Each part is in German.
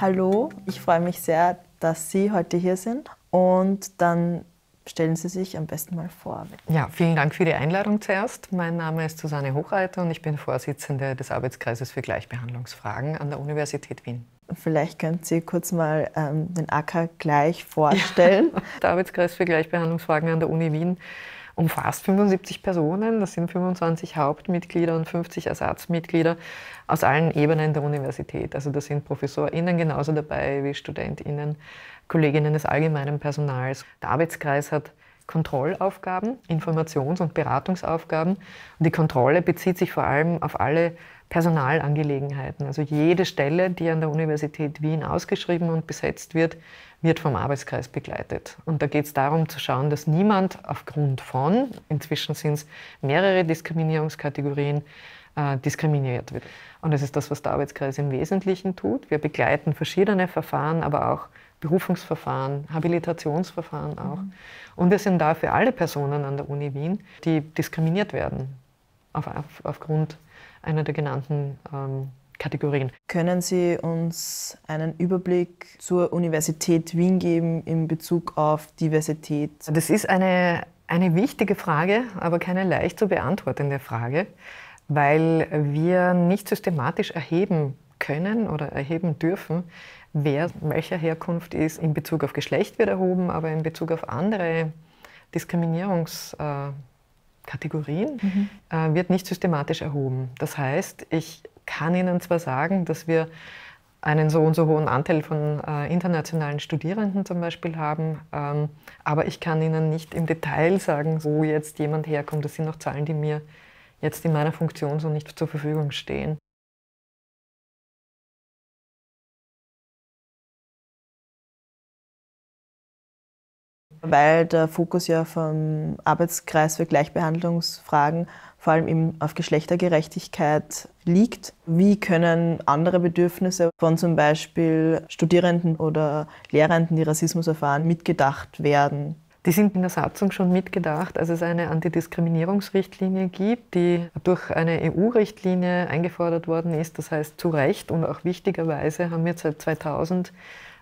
Hallo, ich freue mich sehr, dass Sie heute hier sind und dann stellen Sie sich am besten mal vor. Ja, vielen Dank für die Einladung zuerst. Mein Name ist Susanne Hochreiter und ich bin Vorsitzende des Arbeitskreises für Gleichbehandlungsfragen an der Universität Wien. Vielleicht könnt Sie kurz mal ähm, den AKA gleich vorstellen. Ja, der Arbeitskreis für Gleichbehandlungsfragen an der Uni Wien umfasst 75 Personen. Das sind 25 Hauptmitglieder und 50 Ersatzmitglieder aus allen Ebenen der Universität. Also da sind ProfessorInnen genauso dabei wie StudentInnen, Kolleginnen des allgemeinen Personals. Der Arbeitskreis hat Kontrollaufgaben, Informations- und Beratungsaufgaben. Und die Kontrolle bezieht sich vor allem auf alle Personalangelegenheiten. Also jede Stelle, die an der Universität Wien ausgeschrieben und besetzt wird, wird vom Arbeitskreis begleitet. Und da geht es darum zu schauen, dass niemand aufgrund von, inzwischen sind es mehrere Diskriminierungskategorien, äh, diskriminiert wird. Und das ist das, was der Arbeitskreis im Wesentlichen tut. Wir begleiten verschiedene Verfahren, aber auch Berufungsverfahren, Habilitationsverfahren auch. Mhm. Und wir sind da für alle Personen an der Uni Wien, die diskriminiert werden auf, auf, aufgrund einer der genannten ähm, Kategorien. Können Sie uns einen Überblick zur Universität Wien geben in Bezug auf Diversität? Das ist eine, eine wichtige Frage, aber keine leicht zu beantwortende Frage, weil wir nicht systematisch erheben können oder erheben dürfen, wer welcher Herkunft ist. In Bezug auf Geschlecht wird erhoben, aber in Bezug auf andere Diskriminierungs- äh, Kategorien, mhm. äh, wird nicht systematisch erhoben. Das heißt, ich kann Ihnen zwar sagen, dass wir einen so und so hohen Anteil von äh, internationalen Studierenden zum Beispiel haben. Ähm, aber ich kann Ihnen nicht im Detail sagen, wo jetzt jemand herkommt. Das sind noch Zahlen, die mir jetzt in meiner Funktion so nicht zur Verfügung stehen. weil der Fokus ja vom Arbeitskreis für Gleichbehandlungsfragen vor allem eben auf Geschlechtergerechtigkeit liegt. Wie können andere Bedürfnisse von zum Beispiel Studierenden oder Lehrenden, die Rassismus erfahren, mitgedacht werden? Die sind in der Satzung schon mitgedacht, als es eine Antidiskriminierungsrichtlinie gibt, die durch eine EU-Richtlinie eingefordert worden ist. Das heißt, zu Recht und auch wichtigerweise haben wir seit 2000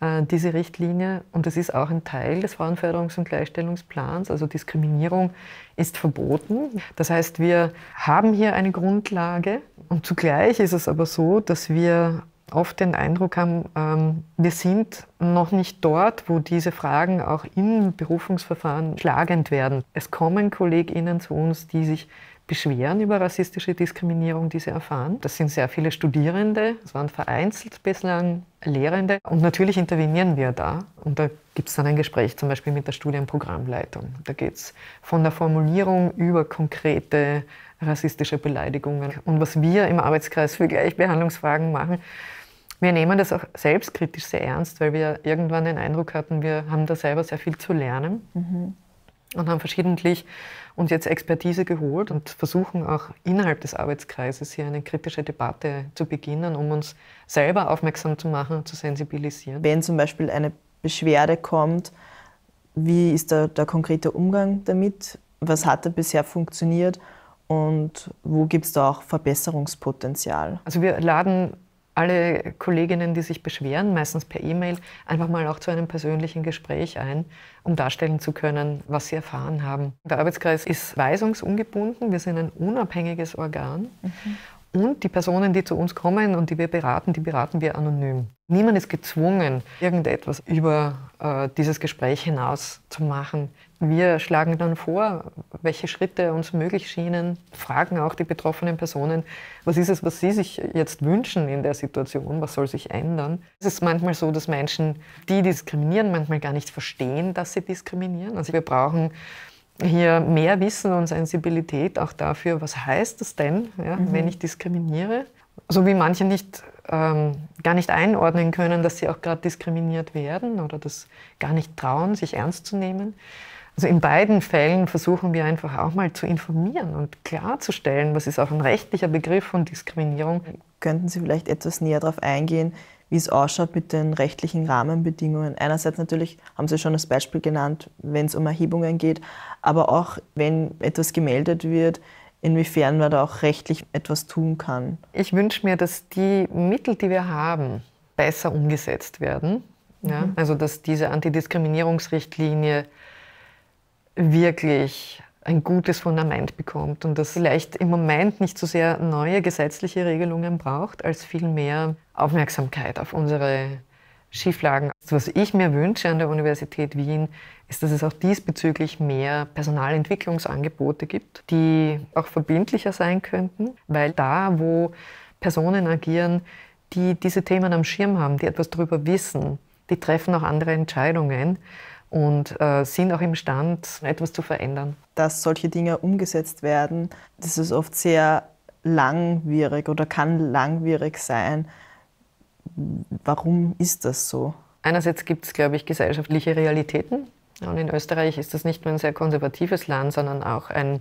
äh, diese Richtlinie und das ist auch ein Teil des Frauenförderungs- und Gleichstellungsplans. Also Diskriminierung ist verboten. Das heißt, wir haben hier eine Grundlage und zugleich ist es aber so, dass wir oft den Eindruck haben, ähm, wir sind noch nicht dort, wo diese Fragen auch im Berufungsverfahren schlagend werden. Es kommen KollegInnen zu uns, die sich beschweren über rassistische Diskriminierung, die sie erfahren. Das sind sehr viele Studierende, es waren vereinzelt bislang Lehrende. Und natürlich intervenieren wir da. Und da gibt es dann ein Gespräch zum Beispiel mit der Studienprogrammleitung. Da geht es von der Formulierung über konkrete rassistische Beleidigungen. Und was wir im Arbeitskreis für Gleichbehandlungsfragen machen, wir nehmen das auch selbstkritisch sehr ernst, weil wir irgendwann den Eindruck hatten, wir haben da selber sehr viel zu lernen mhm. und haben verschiedentlich uns jetzt Expertise geholt und versuchen auch innerhalb des Arbeitskreises hier eine kritische Debatte zu beginnen, um uns selber aufmerksam zu machen und zu sensibilisieren. Wenn zum Beispiel eine Beschwerde kommt, wie ist da der konkrete Umgang damit? Was hat da bisher funktioniert? Und wo gibt es da auch Verbesserungspotenzial? Also wir laden alle Kolleginnen, die sich beschweren, meistens per E-Mail, einfach mal auch zu einem persönlichen Gespräch ein, um darstellen zu können, was sie erfahren haben. Der Arbeitskreis ist weisungsungebunden. Wir sind ein unabhängiges Organ. Mhm. Und die Personen, die zu uns kommen und die wir beraten, die beraten wir anonym. Niemand ist gezwungen, irgendetwas über äh, dieses Gespräch hinaus zu machen. Wir schlagen dann vor, welche Schritte uns möglich schienen, fragen auch die betroffenen Personen, was ist es, was sie sich jetzt wünschen in der Situation, was soll sich ändern. Es ist manchmal so, dass Menschen, die diskriminieren, manchmal gar nicht verstehen, dass sie diskriminieren. Also wir brauchen hier mehr Wissen und Sensibilität auch dafür, was heißt es denn, ja, mhm. wenn ich diskriminiere. So wie manche nicht, ähm, gar nicht einordnen können, dass sie auch gerade diskriminiert werden oder das gar nicht trauen, sich ernst zu nehmen. Also in beiden Fällen versuchen wir einfach auch mal zu informieren und klarzustellen, was ist auch ein rechtlicher Begriff von Diskriminierung. Könnten Sie vielleicht etwas näher darauf eingehen, wie es ausschaut mit den rechtlichen Rahmenbedingungen. Einerseits natürlich haben Sie schon das Beispiel genannt, wenn es um Erhebungen geht, aber auch wenn etwas gemeldet wird, inwiefern man da auch rechtlich etwas tun kann. Ich wünsche mir, dass die Mittel, die wir haben, besser umgesetzt werden. Ja? Mhm. Also dass diese Antidiskriminierungsrichtlinie wirklich ein gutes Fundament bekommt und das vielleicht im Moment nicht so sehr neue gesetzliche Regelungen braucht, als vielmehr Aufmerksamkeit auf unsere Schieflagen. Was ich mir wünsche an der Universität Wien, ist, dass es auch diesbezüglich mehr Personalentwicklungsangebote gibt, die auch verbindlicher sein könnten, weil da, wo Personen agieren, die diese Themen am Schirm haben, die etwas darüber wissen, die treffen auch andere Entscheidungen und äh, sind auch imstand, etwas zu verändern. Dass solche Dinge umgesetzt werden, das ist oft sehr langwierig oder kann langwierig sein. Warum ist das so? Einerseits gibt es, glaube ich, gesellschaftliche Realitäten. Und in Österreich ist das nicht nur ein sehr konservatives Land, sondern auch ein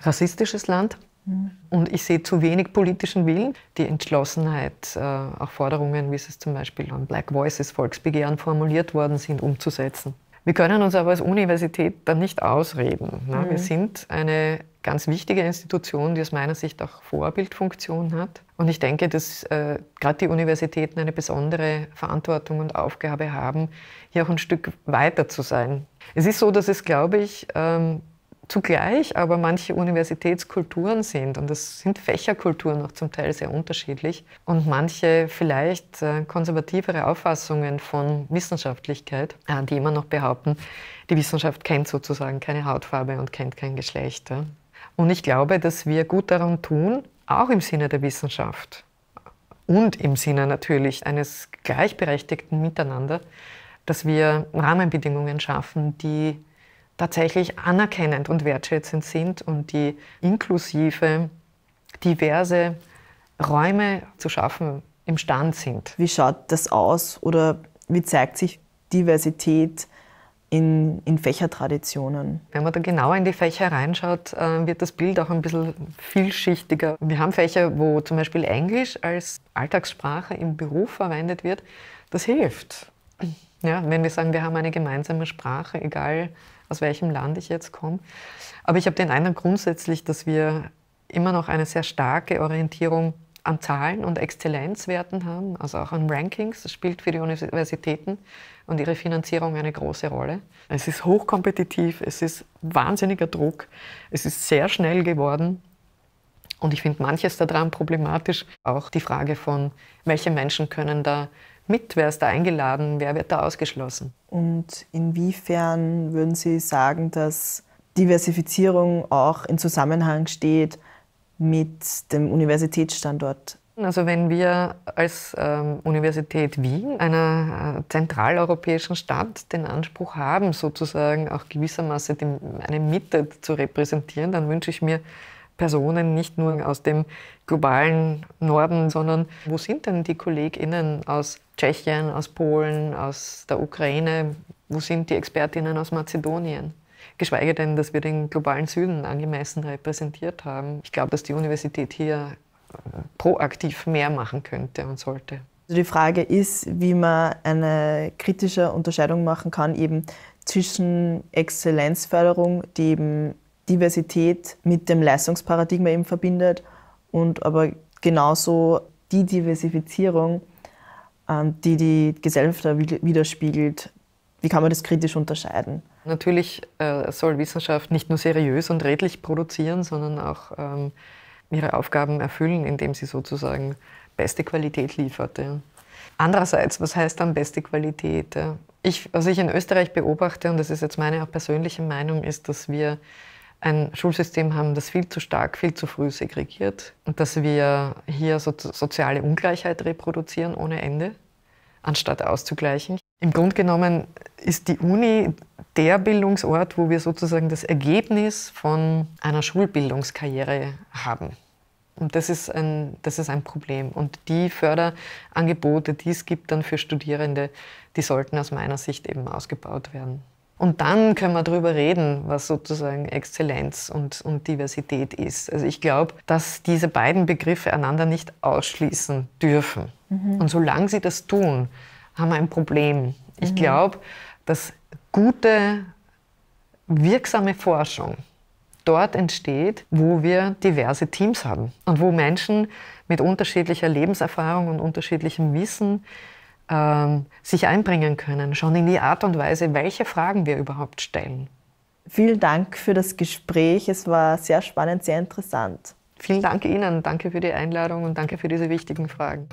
rassistisches Land. Mhm. Und ich sehe zu wenig politischen Willen, die Entschlossenheit, äh, auch Forderungen, wie es zum Beispiel an Black Voices Volksbegehren formuliert worden sind, umzusetzen. Wir können uns aber als Universität dann nicht ausreden. Ne? Mhm. Wir sind eine ganz wichtige Institution, die aus meiner Sicht auch Vorbildfunktion hat. Und ich denke, dass äh, gerade die Universitäten eine besondere Verantwortung und Aufgabe haben, hier auch ein Stück weiter zu sein. Es ist so, dass es, glaube ich, ähm, zugleich aber manche Universitätskulturen sind. Und das sind Fächerkulturen auch zum Teil sehr unterschiedlich. Und manche vielleicht äh, konservativere Auffassungen von Wissenschaftlichkeit, äh, die immer noch behaupten, die Wissenschaft kennt sozusagen keine Hautfarbe und kennt kein Geschlecht. Und ich glaube, dass wir gut daran tun, auch im Sinne der Wissenschaft und im Sinne natürlich eines gleichberechtigten Miteinander, dass wir Rahmenbedingungen schaffen, die tatsächlich anerkennend und wertschätzend sind und die inklusive, diverse Räume zu schaffen imstand sind. Wie schaut das aus oder wie zeigt sich Diversität in, in, Fächertraditionen. Wenn man da genauer in die Fächer reinschaut, äh, wird das Bild auch ein bisschen vielschichtiger. Wir haben Fächer, wo zum Beispiel Englisch als Alltagssprache im Beruf verwendet wird. Das hilft. Ja, wenn wir sagen, wir haben eine gemeinsame Sprache, egal aus welchem Land ich jetzt komme. Aber ich habe den Eindruck grundsätzlich, dass wir immer noch eine sehr starke Orientierung an Zahlen und Exzellenzwerten haben, also auch an Rankings. Das spielt für die Universitäten und ihre Finanzierung eine große Rolle. Es ist hochkompetitiv, es ist wahnsinniger Druck, es ist sehr schnell geworden. Und ich finde manches daran problematisch. Auch die Frage von, welche Menschen können da mit? Wer ist da eingeladen? Wer wird da ausgeschlossen? Und inwiefern würden Sie sagen, dass Diversifizierung auch in Zusammenhang steht mit dem Universitätsstandort? Also wenn wir als ähm, Universität Wien, einer äh, zentraleuropäischen Stadt, den Anspruch haben, sozusagen auch gewissermaßen die, eine Mitte zu repräsentieren, dann wünsche ich mir Personen, nicht nur aus dem globalen Norden, sondern wo sind denn die KollegInnen aus Tschechien, aus Polen, aus der Ukraine? Wo sind die ExpertInnen aus Mazedonien? Geschweige denn, dass wir den globalen Süden angemessen repräsentiert haben. Ich glaube, dass die Universität hier äh, proaktiv mehr machen könnte und sollte. Also die Frage ist, wie man eine kritische Unterscheidung machen kann eben zwischen Exzellenzförderung, die eben Diversität mit dem Leistungsparadigma eben verbindet und aber genauso die Diversifizierung, ähm, die die Gesellschaft widerspiegelt, wie kann man das kritisch unterscheiden? Natürlich äh, soll Wissenschaft nicht nur seriös und redlich produzieren, sondern auch ähm, ihre Aufgaben erfüllen, indem sie sozusagen beste Qualität liefert. Andererseits, was heißt dann beste Qualität? Ich, was ich in Österreich beobachte, und das ist jetzt meine auch persönliche Meinung, ist, dass wir ein Schulsystem haben, das viel zu stark, viel zu früh segregiert und dass wir hier so soziale Ungleichheit reproduzieren ohne Ende, anstatt auszugleichen. Im Grunde genommen ist die Uni der Bildungsort, wo wir sozusagen das Ergebnis von einer Schulbildungskarriere haben. Und das ist ein, das ist ein Problem. Und die Förderangebote, die es gibt dann für Studierende, die sollten aus meiner Sicht eben ausgebaut werden. Und dann können wir darüber reden, was sozusagen Exzellenz und, und Diversität ist. Also ich glaube, dass diese beiden Begriffe einander nicht ausschließen dürfen. Mhm. Und solange sie das tun, haben wir ein Problem. Ich mhm. glaube, dass gute, wirksame Forschung dort entsteht, wo wir diverse Teams haben und wo Menschen mit unterschiedlicher Lebenserfahrung und unterschiedlichem Wissen ähm, sich einbringen können, schon in die Art und Weise, welche Fragen wir überhaupt stellen. Vielen Dank für das Gespräch. Es war sehr spannend, sehr interessant. Vielen Dank Ihnen. Danke für die Einladung und danke für diese wichtigen Fragen.